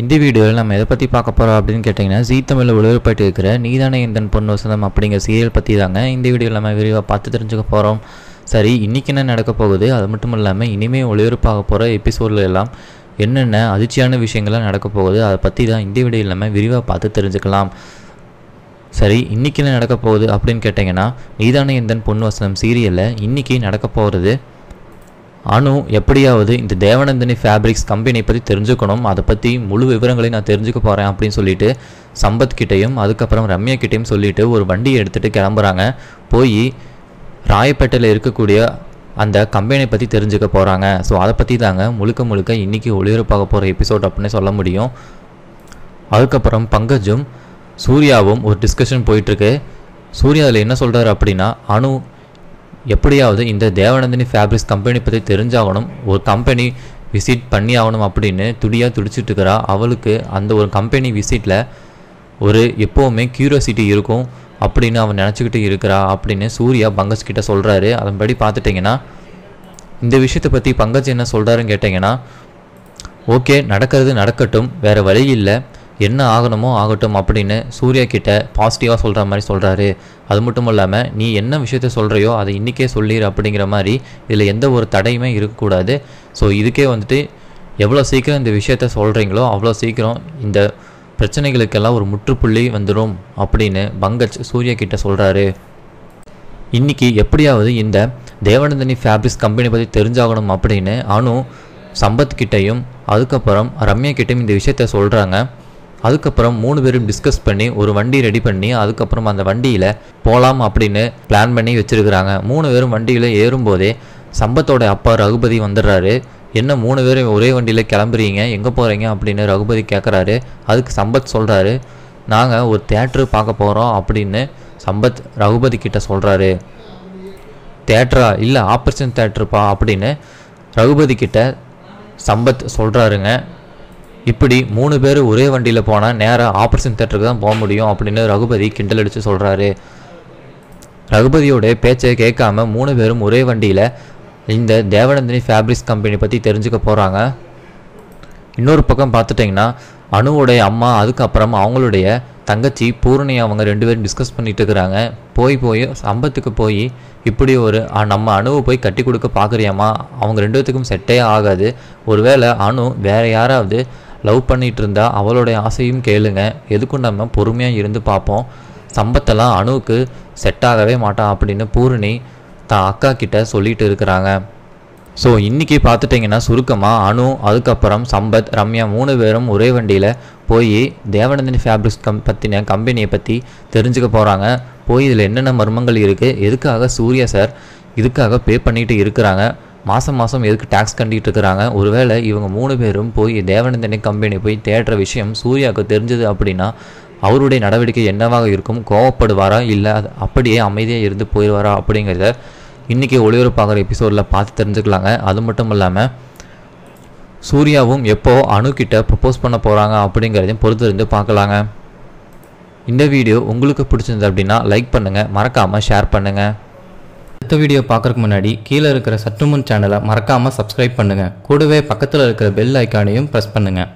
இந்த வீடியோவில் நம்ம எதை பற்றி பார்க்க போகிறோம் அப்படின்னு கேட்டிங்கன்னா ஜீ தமிழில் ஒளிபரப்பட்டு இருக்கிற நீதான எந்தன் பொன் வசந்தம் அப்படிங்கிற சீரியல் பற்றி தாங்க இந்த வீடியோவில் நம்ம விரிவாக பார்த்து தெரிஞ்சுக்க போகிறோம் சரி இன்றைக்கி என்ன நடக்க போகுது அது மட்டும் இல்லாமல் இனிமேல் ஒளிபரப்பாக போகிற எபிசோடில் எல்லாம் என்னென்ன அதிர்ச்சியான விஷயங்கள்லாம் நடக்க போகுது அதை பற்றி தான் இந்த வீடியோவில் நம்ம விரிவாக பார்த்து தெரிஞ்சுக்கலாம் சரி இன்றைக்கி என்ன நடக்க போகுது அப்படின்னு கேட்டிங்கன்னா நீதான எந்தன் பொன் வசனம் சீரியலில் இன்றைக்கி நடக்க போகிறது அனு எப்படியாவது இந்த தேவநந்தினி ஃபேப்ரிக்ஸ் கம்பெனி பற்றி தெரிஞ்சுக்கணும் அதை பற்றி முழு விவரங்களையும் நான் தெரிஞ்சுக்க போகிறேன் அப்படின்னு சொல்லிட்டு சம்பத் கிட்டேயும் அதுக்கப்புறம் ரம்யா கிட்டேயும் சொல்லிட்டு ஒரு வண்டியை எடுத்துகிட்டு கிளம்புறாங்க போய் ராயப்பேட்டையில் இருக்கக்கூடிய அந்த கம்பெனியை பற்றி தெரிஞ்சுக்க போகிறாங்க ஸோ அதை பற்றி தாங்க முழுக்க முழுக்க இன்றைக்கி ஒளிபரப்பாக போகிற எபிசோட் அப்படின்னு சொல்ல முடியும் அதுக்கப்புறம் பங்கஜும் சூர்யாவும் ஒரு டிஸ்கஷன் போயிட்டுருக்கு சூர்யா அதில் என்ன சொல்கிறாரு அப்படின்னா அணு எப்படியாவது இந்த தேவநந்தினி ஃபேப்ரிக்ஸ் கம்பெனி பற்றி தெரிஞ்சாகணும் ஒரு கம்பெனி விசிட் பண்ணி ஆகணும் அப்படின்னு துடியாக துடிச்சிட்டு அவளுக்கு அந்த ஒரு கம்பெனி விசிட்டில் ஒரு எப்போவுமே க்யூரியாசிட்டி இருக்கும் அப்படின்னு அவன் நினச்சிக்கிட்டு இருக்கிறா அப்படின்னு சூர்யா பங்கஜ் கிட்ட சொல்கிறாரு அதன்படி பார்த்துட்டிங்கன்னா இந்த விஷயத்தை பற்றி பங்கஜ் என்ன சொல்கிறாருன்னு கேட்டிங்கன்னா ஓகே நடக்கிறது நடக்கட்டும் வேறு வழி இல்லை என்ன ஆகணுமோ ஆகட்டும் அப்படின்னு சூர்யா கிட்ட பாசிட்டிவாக சொல்கிற மாதிரி சொல்கிறாரு அது மட்டும் இல்லாமல் நீ என்ன விஷயத்த சொல்கிறையோ அதை இன்றைக்கே சொல்லிடு அப்படிங்கிற மாதிரி இதில் எந்த ஒரு தடையுமே இருக்கக்கூடாது ஸோ இதுக்கே வந்துட்டு எவ்வளோ சீக்கிரம் இந்த விஷயத்த சொல்கிறீங்களோ அவ்வளோ சீக்கிரம் இந்த பிரச்சனைகளுக்கெல்லாம் ஒரு முற்றுப்புள்ளி வந்துடும் அப்படின்னு பங்கஜ் சூர்யா கிட்ட சொல்கிறாரு இன்றைக்கி எப்படியாவது இந்த தேவநந்தினி ஃபேப்ரிக்ஸ் கம்பெனி பற்றி தெரிஞ்சாகணும் அப்படின்னு அனு சம்பத் கிட்டையும் அதுக்கப்புறம் ரம்யா கிட்டையும் இந்த விஷயத்த சொல்கிறாங்க அதுக்கப்புறம் மூணு பேரும் டிஸ்கஸ் பண்ணி ஒரு வண்டி ரெடி பண்ணி அதுக்கப்புறம் அந்த வண்டியில் போகலாம் அப்படின்னு பிளான் பண்ணி வச்சுருக்கிறாங்க மூணு பேரும் வண்டியில் ஏறும்போதே சம்பத்தோட அப்பா ரகுபதி வந்துடுறாரு என்ன மூணு பேரும் ஒரே வண்டியில் கிளம்புறீங்க எங்கே போகிறீங்க அப்படின்னு ரகுபதி கேட்குறாரு அதுக்கு சம்பத் சொல்கிறாரு நாங்கள் ஒரு தேட்ரு பார்க்க போகிறோம் அப்படின்னு சம்பத் ரகுபதி கிட்ட சொல்கிறாரு தேட்ரா இல்லை ஆப்ரேஷன் தேட்ருப்பா அப்படின்னு ரகுபதி கிட்ட சம்பத் சொல்கிறாருங்க இப்படி மூணு பேர் ஒரே வண்டியில் போனால் நேராக ஆப்ரேஷன் தேட்டருக்கு தான் போக முடியும் அப்படின்னு ரகுபதி கிண்டல் அடித்து சொல்கிறாரு ரகுபதியோட பேச்சை கேட்காம மூணு பேரும் ஒரே வண்டியில் இந்த தேவநந்தினி ஃபேப்ரிக்ஸ் கம்பெனி பற்றி தெரிஞ்சுக்க போகிறாங்க இன்னொரு பக்கம் பார்த்துட்டிங்கன்னா அணுவோடைய அம்மா அதுக்கப்புறம் அவங்களுடைய தங்கச்சி பூரணி அவங்க ரெண்டு பேரும் டிஸ்கஸ் பண்ணிகிட்டு இருக்கிறாங்க போய் போய் சம்பத்துக்கு போய் இப்படி ஒரு நம்ம அணுவை போய் கட்டி கொடுக்க பார்க்குறியாமா அவங்க ரெண்டு பேத்துக்கும் செட்டே ஆகாது ஒருவேளை அணு வேறு யாராவது லவ் பண்ணிகிட்டு இருந்தா அவளுடைய ஆசையும் கேளுங்க எதுக்கும் நம்ம பொறுமையாக இருந்து பார்ப்போம் சம்பத்தெல்லாம் அணுவுக்கு செட் ஆகவே மாட்டான் அப்படின்னு பூரணி தான் அக்கா கிட்ட சொல்லிட்டு இருக்கிறாங்க ஸோ இன்னைக்கு பார்த்துட்டிங்கன்னா சுருக்கமாக அணு அதுக்கப்புறம் சம்பத் ரம்யா மூணு பேரும் ஒரே வண்டியில் போய் தேவநந்தினி ஃபேப்ரிக்ஸ் கம் பற்றின கம்பெனியை பற்றி தெரிஞ்சுக்க போகிறாங்க போய் இதில் என்னென்ன மர்மங்கள் இருக்குது எதுக்காக சூர்யா சார் இதுக்காக பே பண்ணிகிட்டு இருக்கிறாங்க மாதம் மாதம் எதுக்கு டேக்ஸ் கண்டிகிட்டு இருக்கிறாங்க ஒருவேளை இவங்க மூணு பேரும் போய் தேவனந்தனை கம்பெனி போய் தேடுற விஷயம் சூர்யாவுக்கு தெரிஞ்சது அப்படின்னா அவருடைய நடவடிக்கை என்னவாக இருக்கும் கோவப்படுவாரா இல்லை அப்படியே அமைதியாக இருந்து போயிடுவாரா அப்படிங்கிறத இன்றைக்கி ஒளிபரப்பாகிற எபிசோடில் பார்த்து தெரிஞ்சுக்கலாங்க அது மட்டும் இல்லாமல் சூர்யாவும் எப்போ அணுக்கிட்ட ப்ரப்போஸ் பண்ண போகிறாங்க அப்படிங்கிறதையும் பொறுத்திருந்து பார்க்கலாங்க இந்த வீடியோ உங்களுக்கு பிடிச்சிருந்தது அப்படின்னா லைக் பண்ணுங்கள் மறக்காமல் ஷேர் பண்ணுங்கள் அடுத்த வீடியோ பார்க்கறதுக்கு முன்னாடி கீழே இருக்கிற சற்றுமுன் சேனலை மறக்காமல் சப்ஸ்கிரைப் பண்ணுங்கள் கூடவே பக்கத்தில் இருக்கிற பெல் ஐக்கானையும் ப்ரெஸ் பண்ணுங்கள்